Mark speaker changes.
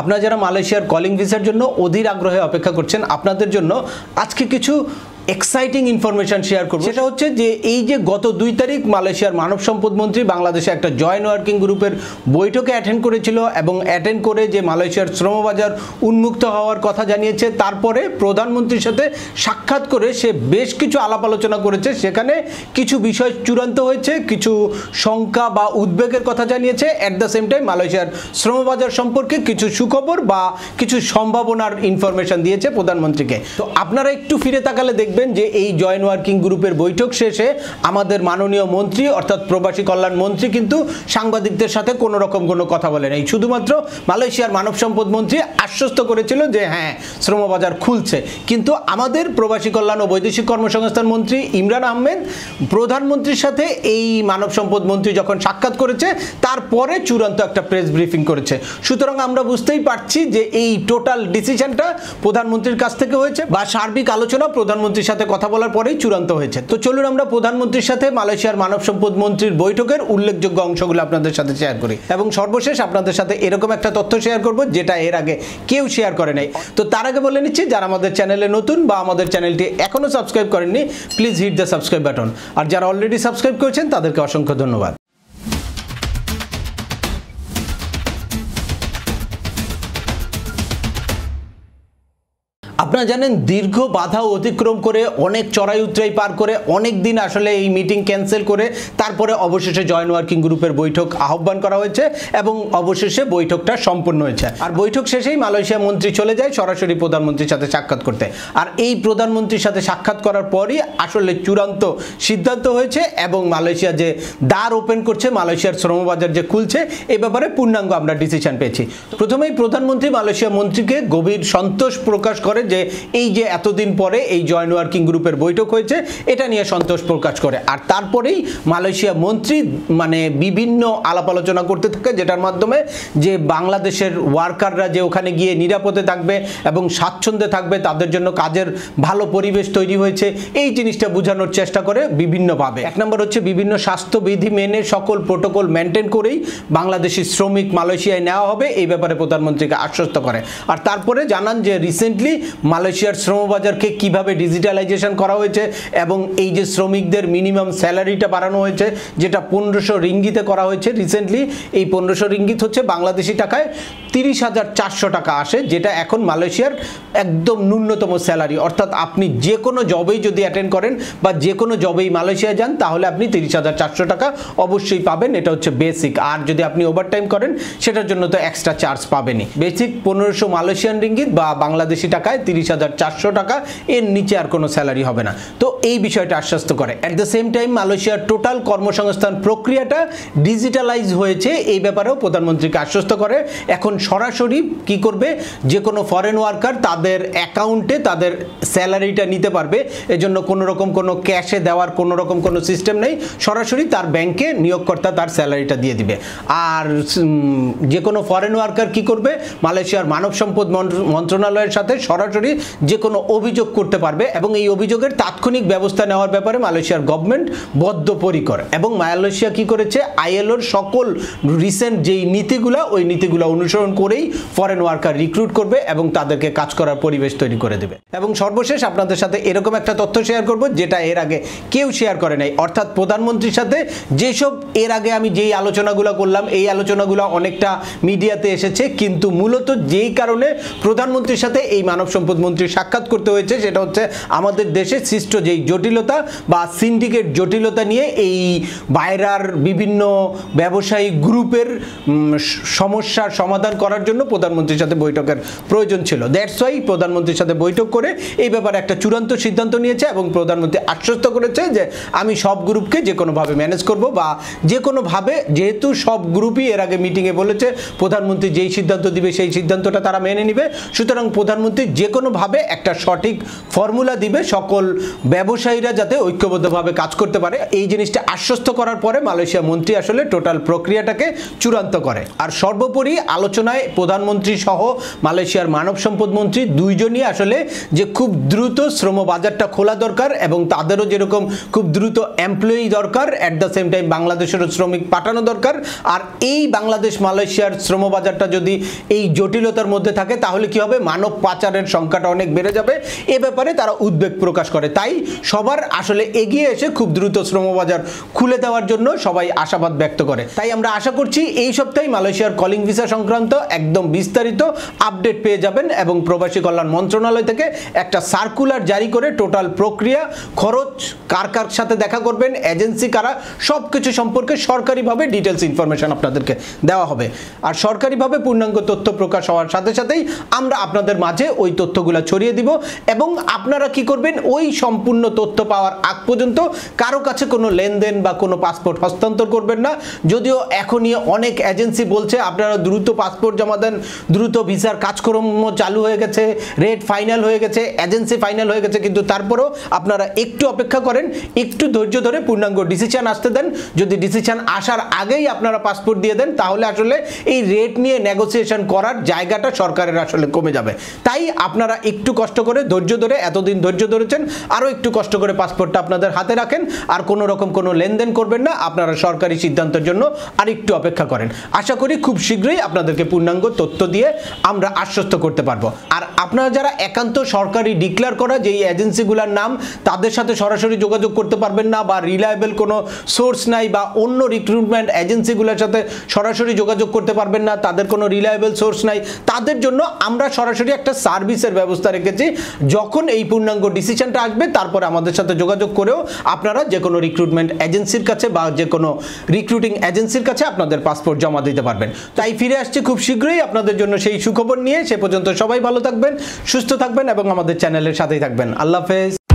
Speaker 1: আপনারা যারা মালয়েশিয়ার কলিং ভিসার জন্য অধীর আগ্রহে অপেক্ষা করছেন আপনাদের জন্য আজকে কিছু এক্সাইটিং ইনফরমেশন শেয়ার করবো সেটা হচ্ছে যে এই যে গত দুই তারিখ মালয়েশিয়ার মানব সম্পদ মন্ত্রী বাংলাদেশে একটা জয়েন্ট ওয়ার্কিং গ্রুপের বৈঠকে অ্যাটেন্ড করেছিল এবং অ্যাটেন্ড করে যে মালয়েশিয়ার শ্রমবাজার উন্মুক্ত হওয়ার কথা জানিয়েছে তারপরে প্রধানমন্ত্রীর সাথে সাক্ষাৎ করে সে বেশ কিছু আলাপ আলোচনা করেছে সেখানে কিছু বিষয় চূড়ান্ত হয়েছে কিছু শঙ্কা বা উদ্বেগের কথা জানিয়েছে অ্যাট দ্য সেম টাইম মালয়েশিয়ার শ্রমবাজার সম্পর্কে কিছু সুখবর বা কিছু সম্ভাবনার ইনফরমেশন দিয়েছে প্রধানমন্ত্রীকে তো আপনারা একটু ফিরে তাকালে দেখবেন দেখবেন যে এই জয়েন্ট ওয়ার্কিং গ্রুপের বৈঠক শেষে আমাদের মাননীয় মন্ত্রী অর্থাৎ প্রবাসী কল্যাণ মন্ত্রী কিন্তু সাংবাদিকদের সাথে কোনো রকম কোনো কথা বলেন এই শুধুমাত্র মালয়েশিয়ার মানব সম্পদ মন্ত্রী আশ্বস্ত করেছিল যে হ্যাঁ শ্রমবাজার খুলছে কিন্তু আমাদের প্রবাসী কল্যাণ ও বৈদেশিক কর্মসংস্থান মন্ত্রী ইমরান আহমেদ প্রধানমন্ত্রীর সাথে এই মানব সম্পদ মন্ত্রী যখন সাক্ষাৎ করেছে তারপরে চূড়ান্ত একটা প্রেস ব্রিফিং করেছে সুতরাং আমরা বুঝতেই পারছি যে এই টোটাল ডিসিশনটা প্রধানমন্ত্রীর কাছ থেকে হয়েছে বা সার্বিক আলোচনা প্রধানমন্ত্রী প্রধানমন্ত্রীর সাথে কথা বলার পরেই চূড়ান্ত হয়েছে তো চলুন আমরা প্রধানমন্ত্রীর সাথে মালয়েশিয়ার মানব সম্পদ মন্ত্রীর বৈঠকের উল্লেখযোগ্য অংশগুলো আপনাদের সাথে শেয়ার করি এবং সর্বশেষ আপনাদের সাথে এরকম একটা তথ্য শেয়ার করব যেটা এর আগে কেউ শেয়ার করে নাই তো তার আগে বলে নিচ্ছি যারা আমাদের চ্যানেলে নতুন বা আমাদের চ্যানেলটি এখনও সাবস্ক্রাইব করেননি please hit the subscribe button আর যারা অলরেডি সাবস্ক্রাইব করেছেন তাদেরকে অসংখ্য ধন্যবাদ আপনারা জানেন দীর্ঘ বাধা অতিক্রম করে অনেক চড়াই উতরাই পার করে অনেক দিন আসলে এই মিটিং ক্যান্সেল করে তারপরে অবশেষে জয়েন্ট ওয়ার্কিং গ্রুপের বৈঠক আহ্বান করা হয়েছে এবং অবশেষে বৈঠকটা সম্পন্ন হয়েছে আর বৈঠক শেষেই মালয়েশিয়া মন্ত্রী চলে যায় সরাসরি প্রধানমন্ত্রীর সাথে সাক্ষাৎ করতে আর এই প্রধানমন্ত্রীর সাথে সাক্ষাৎ করার পরই আসলে চূড়ান্ত সিদ্ধান্ত হয়েছে এবং মালয়েশিয়া যে দ্বার ওপেন করছে মালয়েশিয়ার শ্রমবাজার যে খুলছে এ ব্যাপারে পূর্ণাঙ্গ আমরা ডিসিশন পেয়েছি প্রথমেই প্রধানমন্ত্রী মালয়েশিয়া মন্ত্রীকে গভীর সন্তোষ প্রকাশ করে যে যে এই যে এতদিন পরে এই জয়েন্ট ওয়ার্কিং গ্রুপের বৈঠক হয়েছে এটা নিয়ে সন্তোষ প্রকাশ করে আর তারপরেই মালয়েশিয়া মন্ত্রী মানে বিভিন্ন আলাপ আলোচনা করতে থাকে যেটার মাধ্যমে যে বাংলাদেশের ওয়ার্কাররা যে ওখানে গিয়ে নিরাপদে থাকবে এবং স্বাচ্ছন্দ্যে থাকবে তাদের জন্য কাজের ভালো পরিবেশ তৈরি হয়েছে এই জিনিসটা বোঝানোর চেষ্টা করে বিভিন্নভাবে এক নম্বর হচ্ছে বিভিন্ন স্বাস্থ্যবিধি মেনে সকল প্রোটোকল মেনটেন করেই বাংলাদেশি শ্রমিক মালয়েশিয়ায় নেওয়া হবে এই ব্যাপারে প্রধানমন্ত্রীকে আশ্বস্ত করে আর তারপরে জানান যে রিসেন্টলি মালয়েশিয়ার শ্রমবাজারকে কিভাবে ডিজিটালাইজেশন করা হয়েছে এবং এই যে শ্রমিকদের মিনিমাম স্যালারিটা বাড়ানো হয়েছে যেটা পনেরোশো রিঙ্গিতে করা হয়েছে রিসেন্টলি এই পনেরোশো রিঙ্গিত হচ্ছে বাংলাদেশি টাকায় তিরিশ হাজার চারশো টাকা আসে যেটা এখন মালয়েশিয়ার একদম ন্যূনতম স্যালারি অর্থাৎ আপনি যে কোনো জবেই যদি অ্যাটেন্ড করেন বা যে কোনো জবেই মালয়েশিয়া যান তাহলে আপনি তিরিশ হাজার চারশো টাকা অবশ্যই পাবেন এটা হচ্ছে বেসিক আর যদি আপনি ওভারটাইম করেন সেটার জন্য তো এক্সট্রা চার্জ পাবেনই বেসিক পনেরোশো মালয়েশিয়ান রিঙ্গিত বা বাংলাদেশি টাকায় তিরিশ হাজার চারশো টাকা এর নিচে আর কোনো স্যালারি হবে না তো এই বিষয়টা আশ্বস্ত করে অ্যাট দ্য সেম টাইম মালয়েশিয়ার টোটাল কর্মসংস্থান প্রক্রিয়াটা ডিজিটালাইজ হয়েছে এই ব্যাপারেও প্রধানমন্ত্রীকে আশ্বস্ত করে এখন সরাসরি কি করবে যে কোনো ফরেন ওয়ার্কার তাদের অ্যাকাউন্টে তাদের স্যালারিটা নিতে পারবে এজন্য কোনো রকম কোনো ক্যাশে দেওয়ার কোনো রকম কোনো সিস্টেম নেই সরাসরি তার ব্যাংকে নিয়োগকর্তা তার স্যালারিটা দিয়ে দিবে আর যে কোনো ফরেন ওয়ার্কার কি করবে মালয়েশিয়ার মানব সম্পদ মন্ত্রণালয়ের সাথে সরাসরি যে কোনো অভিযোগ করতে পারবে এবং এই অভিযোগের তাৎক্ষণিক ব্যবস্থা নেওয়ার ব্যাপারে মালয়েশিয়ার গভর্নমেন্ট বদ্ধপরিকর এবং মালয়েশিয়া কি করেছে আইএলওর সকল রিসেন্ট যেই নীতিগুলা ওই নীতিগুলো অনুসরণ অনুসরণ করেই ফরেন ওয়ার্কার রিক্রুট করবে এবং তাদেরকে কাজ করার পরিবেশ তৈরি করে দেবে এবং সর্বশেষ আপনাদের সাথে এরকম একটা তথ্য শেয়ার করব যেটা এর আগে কেউ শেয়ার করে নাই অর্থাৎ প্রধানমন্ত্রীর সাথে যেসব এর আগে আমি যেই আলোচনাগুলো করলাম এই আলোচনাগুলো অনেকটা মিডিয়াতে এসেছে কিন্তু মূলত যেই কারণে প্রধানমন্ত্রীর সাথে এই মানব সম্পদ মন্ত্রী সাক্ষাৎ করতে হয়েছে সেটা হচ্ছে আমাদের দেশে সৃষ্ট যেই জটিলতা বা সিন্ডিকেট জটিলতা নিয়ে এই বাইরার বিভিন্ন ব্যবসায়ী গ্রুপের সমস্যার সমাধান করার জন্য প্রধানমন্ত্রীর সাথে বৈঠকের প্রয়োজন ছিল দ্যাটস ওয়াই প্রধানমন্ত্রীর সাথে বৈঠক করে এই ব্যাপারে একটা চূড়ান্ত সিদ্ধান্ত নিয়েছে এবং প্রধানমন্ত্রী আশ্বস্ত করেছে যে আমি সব গ্রুপকে যে কোনোভাবে ম্যানেজ করব বা যে কোনোভাবে যেহেতু সব গ্রুপই এর আগে মিটিংয়ে বলেছে প্রধানমন্ত্রী যেই সিদ্ধান্ত দিবে সেই সিদ্ধান্তটা তারা মেনে নিবে সুতরাং প্রধানমন্ত্রী যে কোনোভাবে একটা সঠিক ফর্মুলা দিবে সকল ব্যবসায়ীরা যাতে ঐক্যবদ্ধভাবে কাজ করতে পারে এই জিনিসটা আশ্বস্ত করার পরে মালয়েশিয়া মন্ত্রী আসলে টোটাল প্রক্রিয়াটাকে চূড়ান্ত করে আর সর্বোপরি আলোচনা আলোচনায় প্রধানমন্ত্রী সহ মালয়েশিয়ার মানব সম্পদ মন্ত্রী দুইজনই আসলে যে খুব দ্রুত শ্রম বাজারটা খোলা দরকার এবং তাদেরও যেরকম খুব দ্রুত এমপ্লয়ি দরকার অ্যাট দ্য সেম টাইম বাংলাদেশেরও শ্রমিক পাঠানো দরকার আর এই বাংলাদেশ মালয়েশিয়ার শ্রম বাজারটা যদি এই জটিলতার মধ্যে থাকে তাহলে কি হবে মানব পাচারের সংখ্যাটা অনেক বেড়ে যাবে এ ব্যাপারে তারা উদ্বেগ প্রকাশ করে তাই সবার আসলে এগিয়ে এসে খুব দ্রুত শ্রম বাজার খুলে দেওয়ার জন্য সবাই আশাবাদ ব্যক্ত করে তাই আমরা আশা করছি এই সপ্তাহে মালয়েশিয়ার কলিং ভিসা সংক্রান্ত একদম বিস্তারিত আপডেট পেয়ে যাবেন এবং প্রবাসী কল্যাণ মন্ত্রণালয় থেকে একটা সার্কুলার জারি করে টোটাল প্রক্রিয়া খরচ কার কার সাথে দেখা করবেন এজেন্সি কারা সব কিছু সম্পর্কে সরকারিভাবে ডিটেলস ইনফরমেশান আপনাদেরকে দেওয়া হবে আর সরকারিভাবে পূর্ণাঙ্গ তথ্য প্রকাশ হওয়ার সাথে সাথেই আমরা আপনাদের মাঝে ওই তথ্যগুলো ছড়িয়ে দিব এবং আপনারা কি করবেন ওই সম্পূর্ণ তথ্য পাওয়ার আগ পর্যন্ত কারো কাছে কোনো লেনদেন বা কোনো পাসপোর্ট হস্তান্তর করবেন না যদিও এখনই অনেক এজেন্সি বলছে আপনারা দ্রুত পাসপোর্ট পাসপোর্ট জমা দেন দ্রুত ভিসার কাজকর্ম চালু হয়ে গেছে রেট ফাইনাল হয়ে গেছে এজেন্সি ফাইনাল হয়ে গেছে কিন্তু তারপরেও আপনারা একটু অপেক্ষা করেন একটু ধৈর্য ধরে পূর্ণাঙ্গ ডিসিশান আসতে দেন যদি ডিসিশান আসার আগেই আপনারা পাসপোর্ট দিয়ে দেন তাহলে আসলে এই রেট নিয়ে নেগোসিয়েশন করার জায়গাটা সরকারের আসলে কমে যাবে তাই আপনারা একটু কষ্ট করে ধৈর্য ধরে এতদিন ধৈর্য ধরেছেন আরও একটু কষ্ট করে পাসপোর্টটা আপনাদের হাতে রাখেন আর কোনো রকম কোনো লেনদেন করবেন না আপনারা সরকারি সিদ্ধান্তের জন্য আর একটু অপেক্ষা করেন আশা করি খুব শীঘ্রই আপনাদেরকে পূর্ণাঙ্গ তথ্য দিয়ে আমরা আশ্বস্ত করতে পারবো আর আপনারা যারা একান্ত সরকারি ডিক্লেয়ার করা যেই এজেন্সিগুলোর নাম তাদের সাথে সরাসরি যোগাযোগ করতে পারবেন না বা রিলায়েবল কোনো সোর্স নাই বা অন্য রিক্রুটমেন্ট এজেন্সিগুলোর সাথে সরাসরি যোগাযোগ করতে পারবেন না তাদের কোনো রিলায়েবল সোর্স নাই তাদের জন্য আমরা সরাসরি একটা সার্ভিসের ব্যবস্থা রেখেছি যখন এই পূর্ণাঙ্গ ডিসিশনটা আসবে তারপরে আমাদের সাথে যোগাযোগ করেও আপনারা যে কোনো রিক্রুটমেন্ট এজেন্সির কাছে বা যে কোনো রিক্রুটিং এজেন্সির কাছে আপনাদের পাসপোর্ট জমা দিতে পারবেন তাই ফিরে আসছি খুব শীঘ্রই আপনাদের জন্য সেই সুখবর নিয়ে সে পর্যন্ত সবাই ভালো থাকবেন সুস্থ থাকবেন এবং আমাদের চ্যানেলের সাথেই থাকবেন আল্লাহ হাফেজ